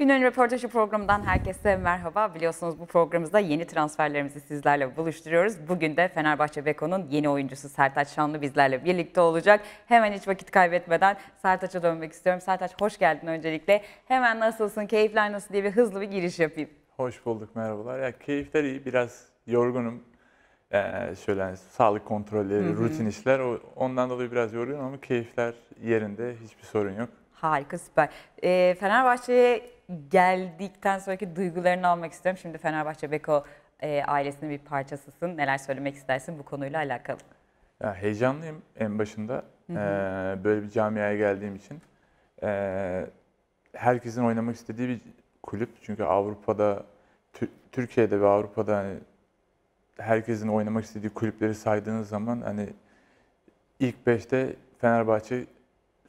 Günün Röportajı programından herkese merhaba. Biliyorsunuz bu programımızda yeni transferlerimizi sizlerle buluşturuyoruz. Bugün de Fenerbahçe Beko'nun yeni oyuncusu Sertaç Şanlı bizlerle birlikte olacak. Hemen hiç vakit kaybetmeden Sertaç'a dönmek istiyorum. Sertaç hoş geldin öncelikle. Hemen nasılsın, keyifler nasıl diye bir hızlı bir giriş yapayım. Hoş bulduk, merhabalar. Ya, keyifler iyi, biraz yorgunum. Ee, şöyle yani, sağlık kontrolleri, Hı -hı. rutin işler. O Ondan dolayı biraz yorgunum ama keyifler yerinde, hiçbir sorun yok. Harika süper. E, Fenerbahçe'ye geldikten sonraki duygularını almak istiyorum. Şimdi Fenerbahçe Beko e, ailesinin bir parçasısın. Neler söylemek istersin bu konuyla alakalı? Ya, heyecanlıyım en başında. Hı hı. Ee, böyle bir camiaya geldiğim için. Ee, herkesin oynamak istediği bir kulüp. Çünkü Avrupa'da, Türkiye'de ve Avrupa'da hani herkesin oynamak istediği kulüpleri saydığınız zaman hani ilk beşte Fenerbahçe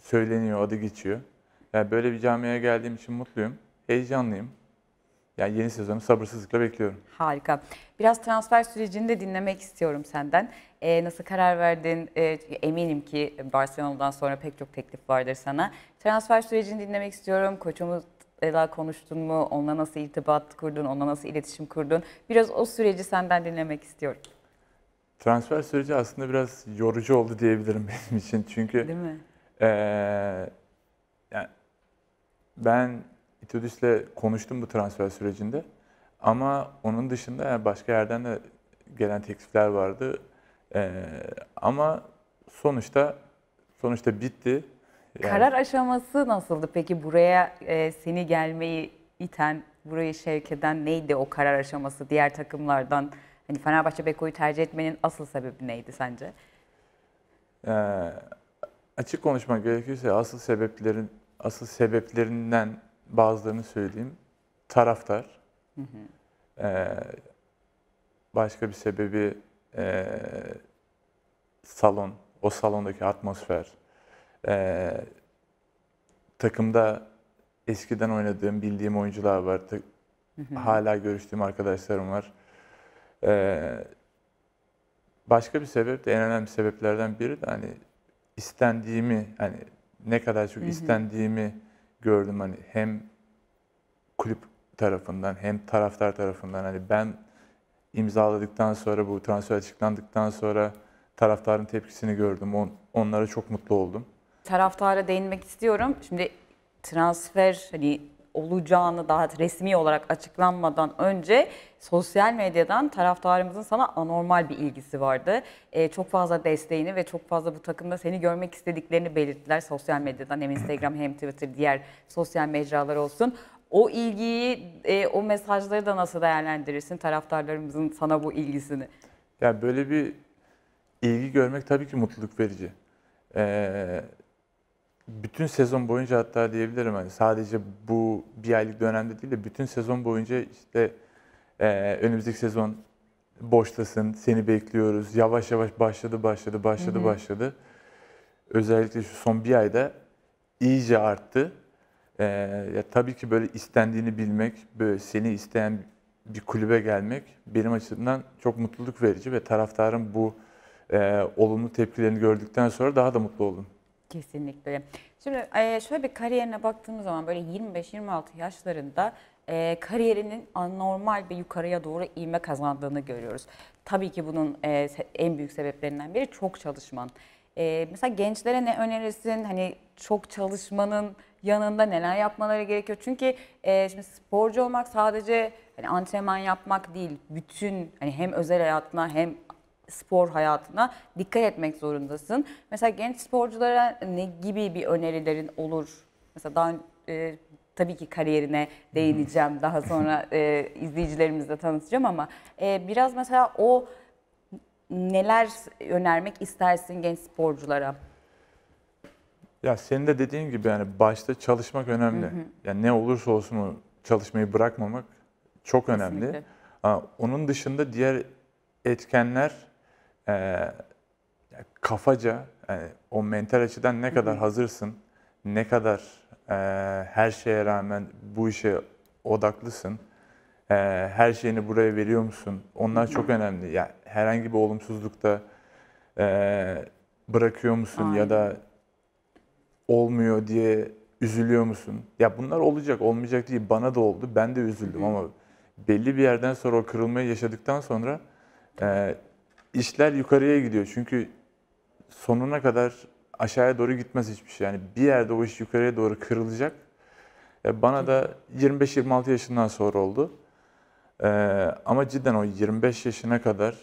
söyleniyor, adı geçiyor. Yani böyle bir camiye geldiğim için mutluyum, heyecanlıyım. Yani yeni sezonu sabırsızlıkla bekliyorum. Harika. Biraz transfer sürecini de dinlemek istiyorum senden. Ee, nasıl karar verdin? Ee, eminim ki Barcelona'dan sonra pek çok teklif vardır sana. Transfer sürecini dinlemek istiyorum. Koçumuz Ela konuştun mu? Onunla nasıl irtibat kurdun? Onunla nasıl iletişim kurdun? Biraz o süreci senden dinlemek istiyorum. Transfer süreci aslında biraz yorucu oldu diyebilirim benim için. Çünkü Değil mi? Ee, yani ben İtudis'le konuştum bu transfer sürecinde. Ama onun dışında yani başka yerden de gelen teklifler vardı. Ee, ama sonuçta sonuçta bitti. Yani... Karar aşaması nasıldı peki buraya e, seni gelmeyi iten, burayı şevk eden neydi o karar aşaması diğer takımlardan? Hani Fenerbahçe Beko'yu tercih etmenin asıl sebebi neydi sence? Ee, açık konuşmak gerekirse asıl sebeplerin asıl sebeplerinden bazılarını söyleyeyim. Taraftar. Hı hı. Ee, başka bir sebebi e, salon, o salondaki atmosfer. E, takımda eskiden oynadığım, bildiğim oyuncular var. Hı hı. Hala görüştüğüm arkadaşlarım var. E, başka bir sebep de en önemli sebeplerden biri de hani istendiğimi hani ne kadar çok istendiğimi gördüm hani hem kulüp tarafından hem taraftar tarafından hani ben imzaladıktan sonra bu transfer açıklandıktan sonra taraftarın tepkisini gördüm. On, onlara çok mutlu oldum. Taraftara değinmek istiyorum. Şimdi transfer hani olacağını daha resmi olarak açıklanmadan önce sosyal medyadan taraftarımızın sana anormal bir ilgisi vardı. E, çok fazla desteğini ve çok fazla bu takımda seni görmek istediklerini belirttiler sosyal medyadan hem Instagram hem Twitter diğer sosyal mecralar olsun. O ilgiyi, e, o mesajları da nasıl değerlendirirsin taraftarlarımızın sana bu ilgisini? Ya böyle bir ilgi görmek tabii ki mutluluk verici. Ee, bütün sezon boyunca hatta diyebilirim hani sadece bu bir aylık dönemde değil de bütün sezon boyunca işte e, önümüzdeki sezon boştasın, seni bekliyoruz. Yavaş yavaş başladı, başladı, başladı, Hı-hı. başladı. Özellikle şu son bir ayda iyice arttı. Ee, ya tabii ki böyle istendiğini bilmek, böyle seni isteyen bir kulübe gelmek benim açımdan çok mutluluk verici ve taraftarın bu e, olumlu tepkilerini gördükten sonra daha da mutlu oldum. Kesinlikle. Şimdi e, şöyle bir kariyerine baktığımız zaman böyle 25-26 yaşlarında e, kariyerinin anormal bir yukarıya doğru ivme kazandığını görüyoruz. Tabii ki bunun e, en büyük sebeplerinden biri çok çalışman. mesela gençlere ne önerirsin? Hani çok çalışmanın yanında neler yapmaları gerekiyor? Çünkü şimdi sporcu olmak sadece hani antrenman yapmak değil, bütün hani hem özel hayatına hem spor hayatına dikkat etmek zorundasın. Mesela genç sporculara ne gibi bir önerilerin olur? Mesela daha e, tabii ki kariyerine değineceğim. Daha sonra e, izleyicilerimizle tanıtacağım ama e, biraz mesela o neler önermek istersin genç sporculara? Ya senin de dediğin gibi yani başta çalışmak önemli. Hı hı. Yani ne olursa olsun o çalışmayı bırakmamak çok önemli. Ha, onun dışında diğer etkenler e, kafaca yani o mental açıdan ne kadar hazırsın, ne kadar e, her şeye rağmen bu işe odaklısın, e, her şeyini buraya veriyor musun? Onlar çok önemli. Yani herhangi bir olumsuzlukta e, bırakıyor musun Aynen. ya da olmuyor diye üzülüyor musun? Ya bunlar olacak, olmayacak değil. Bana da oldu, ben de üzüldüm Hı-hı. ama belli bir yerden sonra o kırılmayı yaşadıktan sonra e, işler yukarıya gidiyor. Çünkü sonuna kadar aşağıya doğru gitmez hiçbir şey. Yani bir yerde o iş yukarıya doğru kırılacak. E, bana da 25-26 yaşından sonra oldu. Ee, ama cidden o 25 yaşına kadar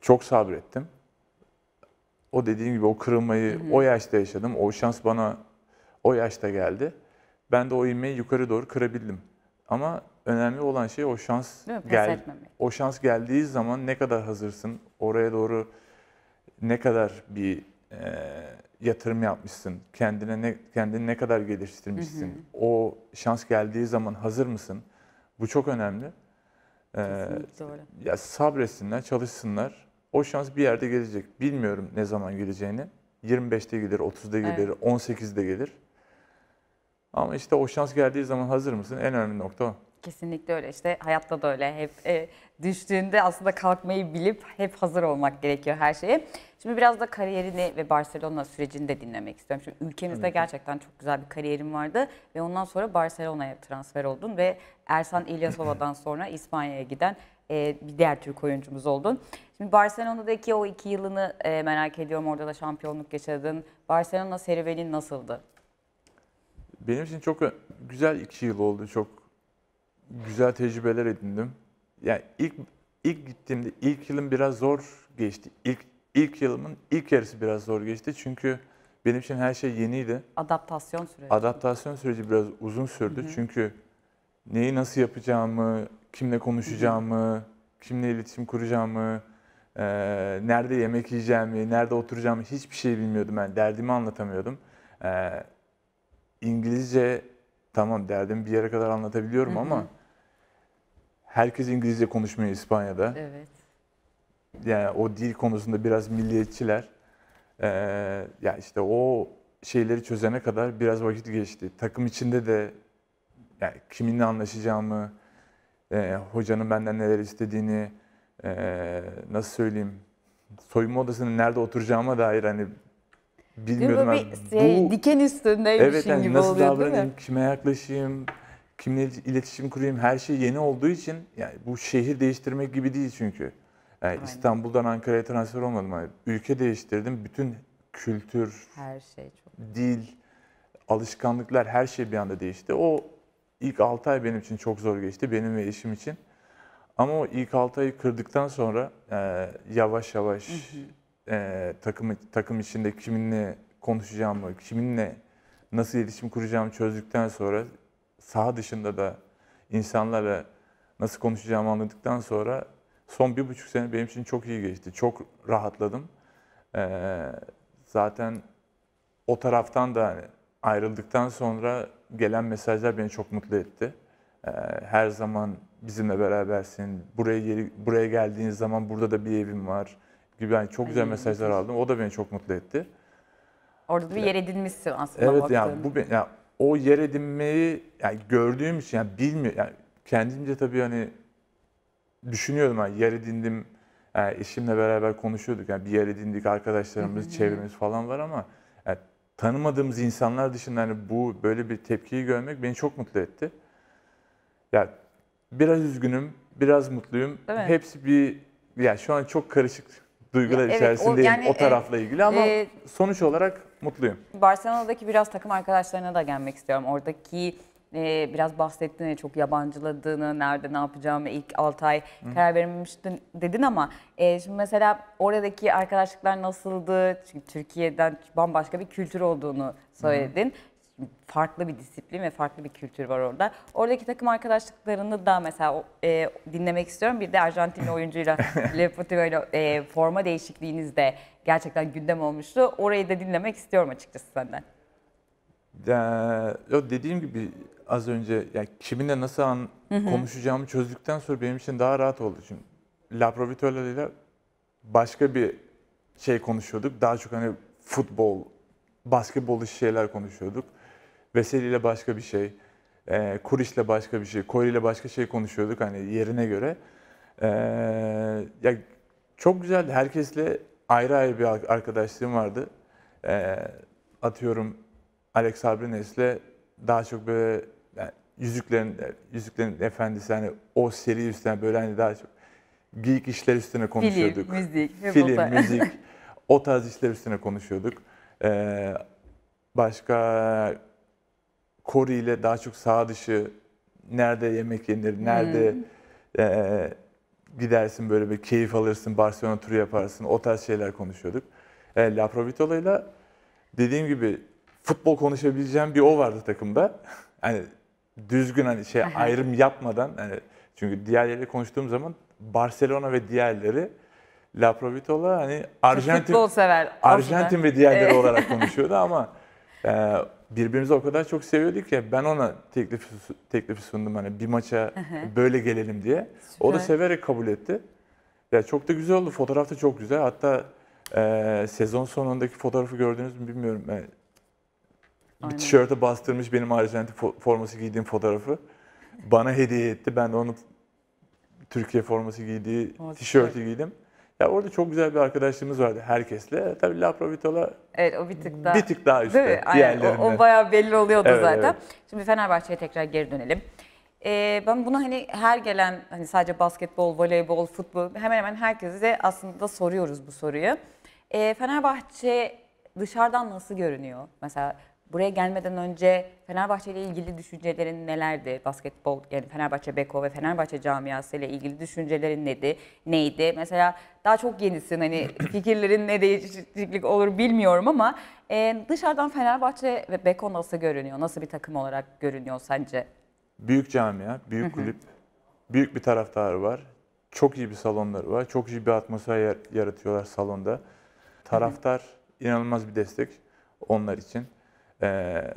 çok sabrettim. O dediğim gibi o kırılmayı hı hı. o yaşta yaşadım. O şans bana o yaşta geldi. Ben de o ilmeği yukarı doğru kırabildim. Ama Önemli olan şey o şans gel. O şans geldiği zaman ne kadar hazırsın? Oraya doğru ne kadar bir e, yatırım yapmışsın? Kendine ne kendini ne kadar geliştirmişsin? Hı hı. O şans geldiği zaman hazır mısın? Bu çok önemli. Ee, doğru. ya sabretsinler, çalışsınlar. O şans bir yerde gelecek. Bilmiyorum ne zaman geleceğini. 25'te gelir, 30'da gelir, evet. 18'de gelir. Ama işte o şans geldiği zaman hazır mısın? En önemli nokta o. Kesinlikle öyle işte hayatta da öyle hep e, düştüğünde aslında kalkmayı bilip hep hazır olmak gerekiyor her şeye. Şimdi biraz da kariyerini ve Barcelona sürecini de dinlemek istiyorum. Şimdi ülkemizde evet. gerçekten çok güzel bir kariyerin vardı ve ondan sonra Barcelona'ya transfer oldun ve Ersan İlyasova'dan sonra İspanya'ya giden e, bir diğer Türk oyuncumuz oldun. Şimdi Barcelona'daki o iki yılını e, merak ediyorum. Orada da şampiyonluk yaşadın. Barcelona serüvenin nasıldı? Benim için çok güzel iki yıl oldu. Çok güzel tecrübeler edindim. Yani ilk ilk gittiğimde ilk yılım biraz zor geçti. İlk ilk yılımın ilk yarısı biraz zor geçti çünkü benim için her şey yeniydi. Adaptasyon süreci. Adaptasyon süreci biraz uzun sürdü. Hı hı. Çünkü neyi nasıl yapacağımı, kimle konuşacağımı, hı hı. kimle iletişim kuracağımı, e, nerede yemek yiyeceğimi, nerede oturacağımı hiçbir şey bilmiyordum. Ben yani derdimi anlatamıyordum. E, İngilizce tamam derdimi bir yere kadar anlatabiliyorum hı hı. ama herkes İngilizce konuşmuyor İspanya'da. Evet. Yani o dil konusunda biraz milliyetçiler. Ee, ya yani işte o şeyleri çözene kadar biraz vakit geçti. Takım içinde de yani kiminle anlaşacağımı, e, hocanın benden neler istediğini, e, nasıl söyleyeyim, soyunma odasında nerede oturacağıma dair hani bilmiyordum. Değil mi? Bir şey, bu, diken üstündeymişim evet, yani gibi nasıl oluyor değil mi? Kime yaklaşayım, kimle iletişim kurayım her şey yeni olduğu için yani bu şehir değiştirmek gibi değil çünkü. Yani Aynen. İstanbul'dan Ankara'ya transfer olmadım. Yani ülke değiştirdim. Bütün kültür, her şey çok. Dil, alışkanlıklar her şey bir anda değişti. O ilk 6 ay benim için çok zor geçti. Benim ve eşim için. Ama o ilk 6 ayı kırdıktan sonra e, yavaş yavaş hı hı. e, takım takım içinde kiminle konuşacağımı, kiminle nasıl iletişim kuracağımı çözdükten sonra saha dışında da insanlarla nasıl konuşacağımı anladıktan sonra son bir buçuk sene benim için çok iyi geçti. Çok rahatladım. Ee, zaten o taraftan da hani ayrıldıktan sonra gelen mesajlar beni çok mutlu etti. Ee, her zaman bizimle berabersin. Buraya geri, buraya geldiğiniz zaman burada da bir evim var gibi yani çok güzel mesajlar aldım. O da beni çok mutlu etti. Orada bir ee, yer edinmişsin aslında. Evet baktığın. yani bu yani o yer edinmeyi yani gördüğüm için yani bilmiyorum. Yani kendimce tabii hani düşünüyordum yani yer edindim. Yani eşimle beraber konuşuyorduk. Yani bir yer edindik arkadaşlarımız, çevremiz falan var ama yani tanımadığımız insanlar dışında hani bu böyle bir tepkiyi görmek beni çok mutlu etti. Ya yani biraz üzgünüm, biraz mutluyum. Evet. Hepsi bir yani şu an çok karışık duygular ya, evet, içerisindeyim o, yani, o tarafla e, ilgili ama e, sonuç olarak mutluyum. Barcelona'daki biraz takım arkadaşlarına da gelmek istiyorum. Oradaki e, biraz bahsettin çok yabancıladığını, nerede ne yapacağımı ilk 6 ay karar vermemiştin dedin ama e, şimdi mesela oradaki arkadaşlıklar nasıldı? Çünkü Türkiye'den bambaşka bir kültür olduğunu söyledin. Hı farklı bir disiplin ve farklı bir kültür var orada. Oradaki takım arkadaşlıklarını da mesela e, dinlemek istiyorum. Bir de Arjantinli oyuncuyla Lepote böyle e, forma değişikliğiniz de gerçekten gündem olmuştu. Orayı da dinlemek istiyorum açıkçası senden. Ya, dediğim gibi az önce yani kiminle nasıl an konuşacağımı çözdükten sonra benim için daha rahat oldu. çünkü La Provitola ile başka bir şey konuşuyorduk. Daha çok hani futbol, basketbol işi şeyler konuşuyorduk. Veseli ile başka bir şey, e, Kuriş ile başka bir şey, Koyri ile başka şey konuşuyorduk hani yerine göre. E, ya çok güzel herkesle ayrı ayrı bir arkadaşlığım vardı. E, atıyorum Alex Abrinesle daha çok böyle yani yüzüklerin yüzüklerin efendisi hani o seri üstüne böyle hani daha çok geek işler üstüne konuşuyorduk. Film, müzik. Film, müzik. o tarz işler üstüne konuşuyorduk. Ee, başka Kori ile daha çok sağ dışı nerede yemek yenir, nerede hmm. e, gidersin böyle bir keyif alırsın, Barcelona turu yaparsın o tarz şeyler konuşuyorduk. E, La Provitola ile dediğim gibi futbol konuşabileceğim bir o vardı takımda. yani düzgün hani şey ayrım yapmadan yani çünkü diğerleriyle konuştuğum zaman Barcelona ve diğerleri La Provitola hani Arjantin futbol sever. Arjantin ve diğerleri olarak konuşuyordu ama e, birbirimizi o kadar çok seviyorduk ki ben ona teklifi, teklifi sundum hani bir maça böyle gelelim diye. Süper. O da severek kabul etti. Ya çok da güzel oldu. Fotoğraf da çok güzel. Hatta e, sezon sonundaki fotoğrafı gördünüz mü bilmiyorum. E, bir tişörte bastırmış benim Arjantin forması giydiğim fotoğrafı. Bana hediye etti. Ben de onu Türkiye forması giydiği o tişörtü güzel. giydim. Ya orada çok güzel bir arkadaşlığımız vardı herkesle. Tabii La Provitola evet, o bir tık daha, bir tık daha üstte değil mi? diğerlerinden. o, o bayağı belli oluyordu evet, zaten. Evet. Şimdi Fenerbahçe'ye tekrar geri dönelim. Ee, ben bunu hani her gelen hani sadece basketbol, voleybol, futbol hemen hemen herkese aslında soruyoruz bu soruyu. Ee, Fenerbahçe dışarıdan nasıl görünüyor? Mesela buraya gelmeden önce Fenerbahçe ile ilgili düşüncelerin nelerdi? Basketbol yani Fenerbahçe Beko ve Fenerbahçe camiası ile ilgili düşüncelerin neydi? Neydi? Mesela daha çok yenisin hani fikirlerin ne değişiklik olur bilmiyorum ama e, dışarıdan Fenerbahçe ve Beko nasıl görünüyor? Nasıl bir takım olarak görünüyor sence? Büyük camia, büyük kulüp, büyük bir taraftarı var. Çok iyi bir salonları var. Çok iyi bir atmosfer yaratıyorlar salonda. Taraftar inanılmaz bir destek onlar için. Ee,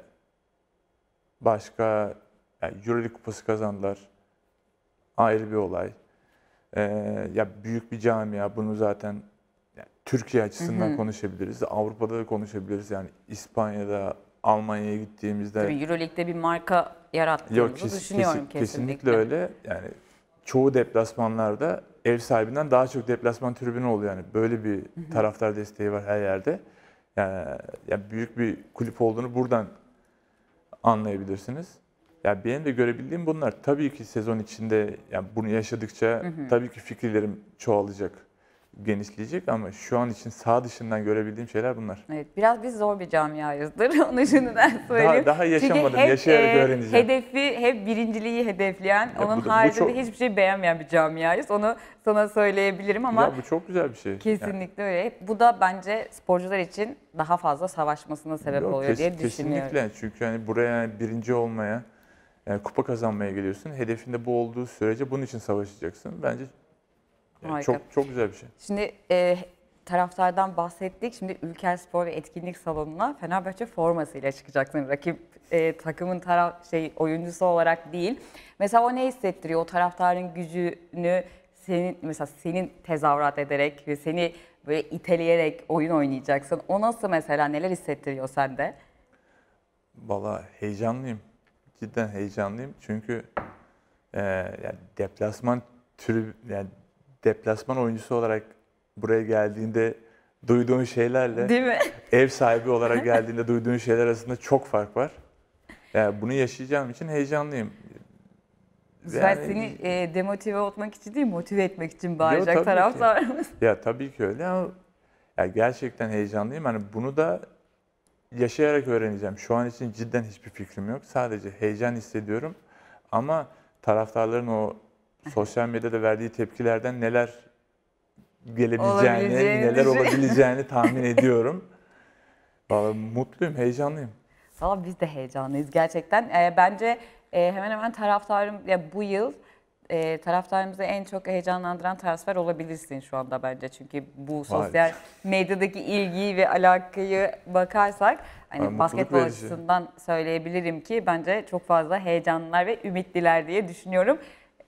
başka yani Euroleague kupası kazandılar. Ayrı bir olay. Ee, ya büyük bir camia bunu zaten yani Türkiye açısından hı hı. konuşabiliriz. Avrupa'da da konuşabiliriz. Yani İspanya'da, Almanya'ya gittiğimizde Tabii EuroLeague'de bir marka yarattığımızı yok, kes, düşünüyorum kes, kesinlikle. Kesinlikle öyle. Yani çoğu deplasmanlarda ev sahibinden daha çok deplasman tribünü oluyor yani. Böyle bir taraftar desteği var her yerde. Yani, yani büyük bir kulüp olduğunu buradan anlayabilirsiniz. Ya yani benim de görebildiğim bunlar. Tabii ki sezon içinde yani bunu yaşadıkça hı hı. tabii ki fikirlerim çoğalacak genişleyecek ama şu an için sağ dışından görebildiğim şeyler bunlar. Evet biraz biz zor bir camiayızdır onu şimdiden söyleyeyim. Daha, daha yaşamadım hep, yaşayarak e, öğreneceğim. Hedefi hep birinciliği hedefleyen ya onun haricinde çok... hiçbir şey beğenmeyen bir camiayız onu sana söyleyebilirim ama. Ya bu çok güzel bir şey. Kesinlikle yani. öyle. bu da bence sporcular için daha fazla savaşmasına sebep Yok, oluyor kes, diye düşünüyorum. Kesinlikle çünkü hani buraya birinci olmaya yani kupa kazanmaya geliyorsun. Hedefinde bu olduğu sürece bunun için savaşacaksın. Bence Harika. Çok, çok güzel bir şey. Şimdi e, taraftardan bahsettik. Şimdi Ülker Spor ve Etkinlik Salonu'na Fenerbahçe formasıyla çıkacaksın. Rakip e, takımın taraf şey oyuncusu olarak değil. Mesela o ne hissettiriyor? O taraftarın gücünü senin mesela senin tezahürat ederek ve seni böyle iteleyerek oyun oynayacaksın. O nasıl mesela neler hissettiriyor sende? Valla heyecanlıyım. Cidden heyecanlıyım. Çünkü e, yani deplasman türü yani deplasman oyuncusu olarak buraya geldiğinde duyduğun şeylerle Değil mi? ev sahibi olarak geldiğinde duyduğun şeyler arasında çok fark var. Yani bunu yaşayacağım için heyecanlıyım. Yani, seni e, demotive olmak için değil, motive etmek için bağıracak yo, Ya tabii ki öyle ama ya gerçekten heyecanlıyım. Hani bunu da yaşayarak öğreneceğim. Şu an için cidden hiçbir fikrim yok. Sadece heyecan hissediyorum. Ama taraftarların o sosyal medyada verdiği tepkilerden neler gelebileceğini, neler düşün. olabileceğini tahmin ediyorum. Vallahi mutluyum, heyecanlıyım. Valla biz de heyecanlıyız gerçekten. E, bence e, hemen hemen taraftarım ya bu yıl e, taraftarımızı en çok heyecanlandıran transfer olabilirsin şu anda bence. Çünkü bu sosyal Vay. medyadaki ilgiyi ve alakayı bakarsak hani ben basketbol açısından söyleyebilirim ki bence çok fazla heyecanlar ve ümitliler diye düşünüyorum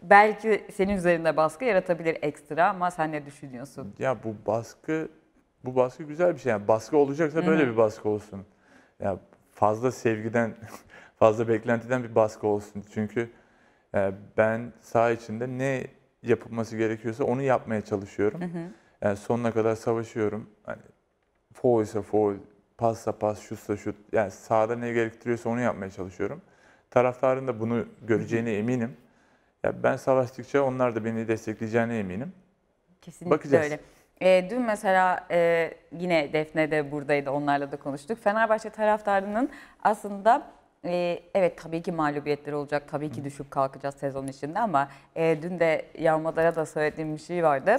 belki senin üzerinde baskı yaratabilir ekstra ama sen ne düşünüyorsun? Ya bu baskı bu baskı güzel bir şey. Yani baskı olacaksa Hı-hı. böyle bir baskı olsun. Ya fazla sevgiden, fazla beklentiden bir baskı olsun. Çünkü e, ben saha içinde ne yapılması gerekiyorsa onu yapmaya çalışıyorum. Yani e, sonuna kadar savaşıyorum. Hani foul ise foul, passa pas, şutsa şut. Yani sahada ne gerektiriyorsa onu yapmaya çalışıyorum. Taraftarın da bunu göreceğine eminim. Ya ben savaştıkça onlar da beni destekleyeceğine eminim. Kesinlikle Bakacağız. öyle. E, dün mesela e, yine Defne de buradaydı, onlarla da konuştuk. Fenerbahçe taraftarının aslında e, evet tabii ki mağlubiyetler olacak, tabii ki düşüp kalkacağız sezon içinde ama e, dün de Yağmalara da söylediğim bir şey vardı.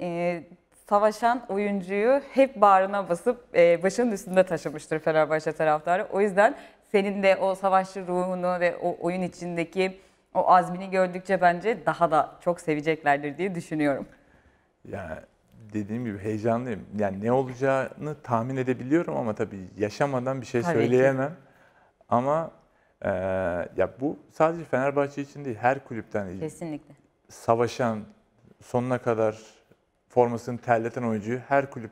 E, savaşan oyuncuyu hep bağrına basıp e, başının üstünde taşımıştır Fenerbahçe taraftarı. O yüzden senin de o savaşçı ruhunu ve o oyun içindeki o azmini gördükçe bence daha da çok seveceklerdir diye düşünüyorum. Yani dediğim gibi heyecanlıyım. Yani ne olacağını tahmin edebiliyorum ama tabii yaşamadan bir şey tabii söyleyemem. Ki. Ama e, ya bu sadece Fenerbahçe için değil, her kulüpten kesinlikle savaşan, sonuna kadar formasını terleten oyuncuyu her kulüp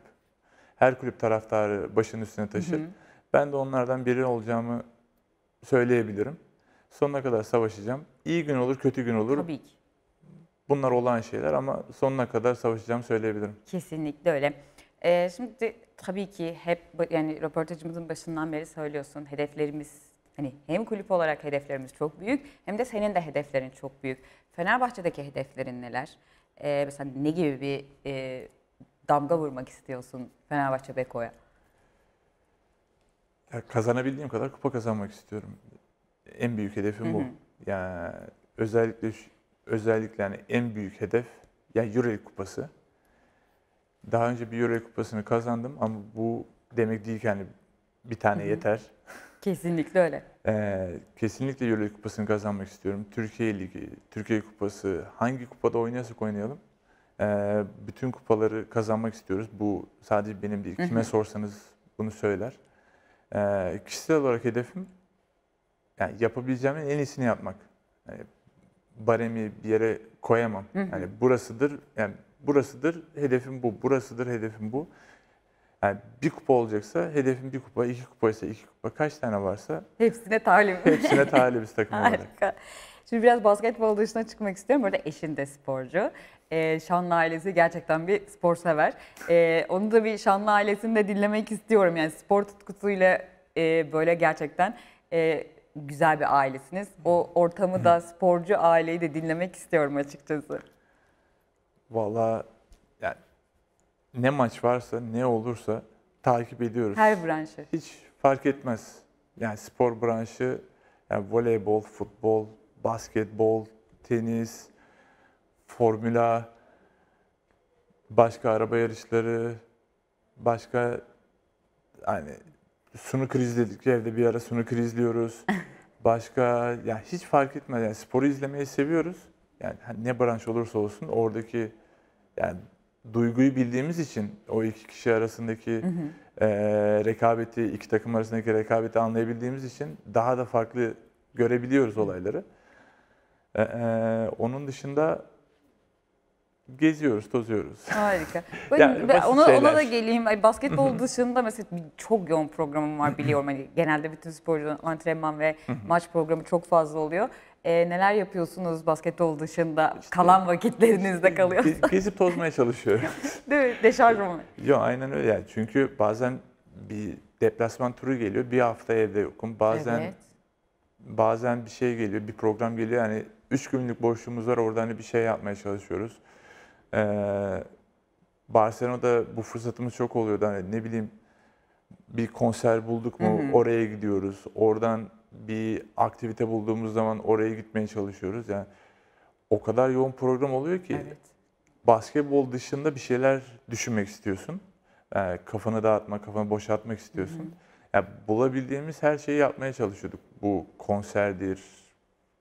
her kulüp taraftarı başının üstüne taşır. Hı hı. Ben de onlardan biri olacağımı söyleyebilirim. Sonuna kadar savaşacağım. İyi gün olur, kötü gün olur. Tabii ki. Bunlar olan şeyler ama sonuna kadar savaşacağım söyleyebilirim. Kesinlikle öyle. Ee, şimdi tabii ki hep yani röportajımızın başından beri söylüyorsun hedeflerimiz hani hem kulüp olarak hedeflerimiz çok büyük hem de senin de hedeflerin çok büyük. Fenerbahçe'deki hedeflerin neler? Ee, mesela ne gibi bir e, damga vurmak istiyorsun Fenerbahçe Beko'ya? kazanabildiğim kadar kupa kazanmak istiyorum en büyük hedefim bu. Yani özellikle özellikle yani en büyük hedef ya yani Euroleague kupası. Daha önce bir Euroleague kupasını kazandım ama bu demek değil ki hani bir tane Hı-hı. yeter. Kesinlikle öyle. ee, kesinlikle Euroleague kupasını kazanmak istiyorum. Türkiye Ligi, Türkiye Kupası hangi kupada oynayasak oynayalım ee, bütün kupaları kazanmak istiyoruz. Bu sadece benim değil. Kime sorsanız bunu söyler. Ee, kişisel olarak hedefim yani yapabileceğimin en iyisini yapmak. Yani baremi bir yere koyamam. Yani burasıdır, yani burasıdır hedefim bu, burasıdır hedefim bu. Yani bir kupa olacaksa hedefim bir kupa, iki kupa ise iki kupa, kaç tane varsa hepsine talim. Hepsine talibiz takım olarak. Harika. Şimdi biraz basketbol dışına çıkmak istiyorum. Burada eşin de sporcu. Ee, Şanlı ailesi gerçekten bir spor sever. Ee, onu da bir Şanlı ailesini de dinlemek istiyorum. Yani spor tutkusuyla e, böyle gerçekten e, güzel bir ailesiniz. O ortamı da sporcu aileyi de dinlemek istiyorum açıkçası. Valla yani ne maç varsa ne olursa takip ediyoruz. Her branşı. Hiç fark etmez. Yani spor branşı yani voleybol, futbol, basketbol, tenis, Formula, başka araba yarışları, başka hani Sunu krizi dedik evde bir ara sınır krizliyoruz. Başka yani hiç fark etmez. Yani sporu izlemeyi seviyoruz. Yani hani ne branş olursa olsun oradaki yani duyguyu bildiğimiz için o iki kişi arasındaki E, rekabeti, iki takım arasındaki rekabeti anlayabildiğimiz için daha da farklı görebiliyoruz olayları. E, e, onun dışında geziyoruz, tozuyoruz. Harika. Ben, yani ben ona, ona da geleyim. Ay, basketbol dışında mesela çok yoğun programım var biliyorum. Hani genelde bütün sporcuların antrenman ve maç programı çok fazla oluyor. Ee, neler yapıyorsunuz basketbol dışında? İşte, kalan vakitlerinizde kalıyor. Ge gezip tozmaya çalışıyorum. Değil mi? Deşarj mı? Yok aynen öyle. Yani çünkü bazen bir deplasman turu geliyor. Bir hafta evde yokum. Bazen evet. bazen bir şey geliyor, bir program geliyor. Yani üç günlük boşluğumuz var. Orada hani bir şey yapmaya çalışıyoruz. Ee, Barcelona'da bu fırsatımız çok oluyordu. Hani ne bileyim bir konser bulduk mu hı hı. oraya gidiyoruz. Oradan bir aktivite bulduğumuz zaman oraya gitmeye çalışıyoruz. Yani o kadar yoğun program oluyor ki evet. basketbol dışında bir şeyler düşünmek istiyorsun. Yani ee, kafanı dağıtmak, kafanı boşaltmak istiyorsun. Hı hı. Yani bulabildiğimiz her şeyi yapmaya çalışıyorduk. Bu konserdir,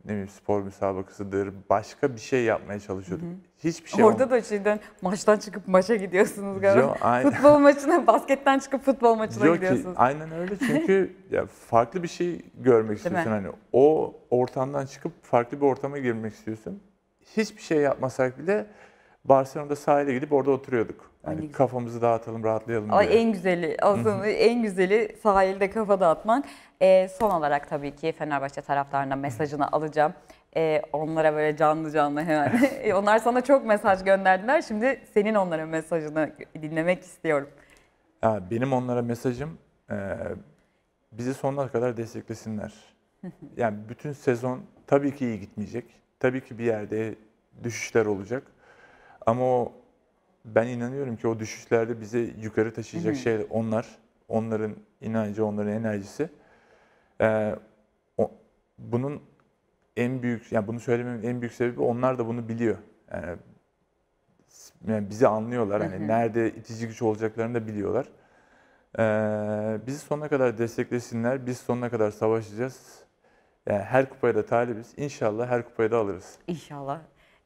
ne bileyim spor müsabakasıdır başka bir şey yapmaya çalışıyorduk. Hı hı. Hiçbir şey Orada olmadı. da şeyden maçtan çıkıp maça gidiyorsunuz galiba. Yo, futbol maçına basketten çıkıp futbol maçına Yo gidiyorsunuz. Ki, aynen öyle çünkü ya farklı bir şey görmek istiyorsun hani o ortamdan çıkıp farklı bir ortama girmek istiyorsun. Hiçbir şey yapmasak bile Barcelona'da sahile gidip orada oturuyorduk. Yani kafamızı dağıtalım, rahatlayalım. diye. en güzeli, aslında en güzeli sahilde kafa dağıtmak. Ee, son olarak tabii ki Fenerbahçe taraftarına mesajını alacağım. Ee, onlara böyle canlı canlı hemen. E, onlar sana çok mesaj gönderdiler. Şimdi senin onlara mesajını dinlemek istiyorum. Ha, benim onlara mesajım e, bizi sonuna kadar desteklesinler. yani bütün sezon tabii ki iyi gitmeyecek. Tabii ki bir yerde düşüşler olacak. Ama o ben inanıyorum ki o düşüşlerde bizi yukarı taşıyacak şey onlar. Onların inancı, onların enerjisi. Ee, o, bunun en büyük, yani bunu söylememin en büyük sebebi onlar da bunu biliyor. Yani, yani bizi anlıyorlar. Hani nerede itici güç olacaklarını da biliyorlar. Ee, bizi sonuna kadar desteklesinler. Biz sonuna kadar savaşacağız. Yani her kupaya da talibiz. İnşallah her kupayı da alırız. İnşallah.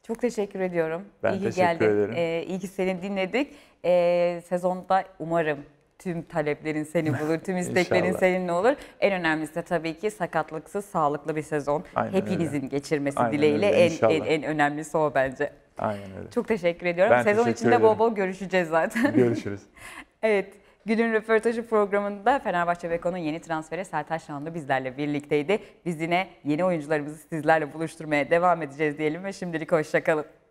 Çok teşekkür ediyorum. Ben iyi teşekkür geldin. ederim. Ee, iyi ki seni dinledik. Ee, sezonda umarım tüm taleplerin seni bulur, tüm isteklerin seninle olur. En önemlisi de tabii ki sakatlıksız, sağlıklı bir sezon. Aynen Hepinizin öyle. geçirmesi Aynen dileğiyle öyle. En, en, en önemlisi o bence. Aynen öyle. Çok teşekkür ediyorum. Ben sezon teşekkür içinde ederim. bol bol görüşeceğiz zaten. Görüşürüz. evet. Günün röportajı programında Fenerbahçe Beko'nun yeni transferi Sertaç Şanlı bizlerle birlikteydi. Biz yine yeni oyuncularımızı sizlerle buluşturmaya devam edeceğiz diyelim ve şimdilik hoşçakalın.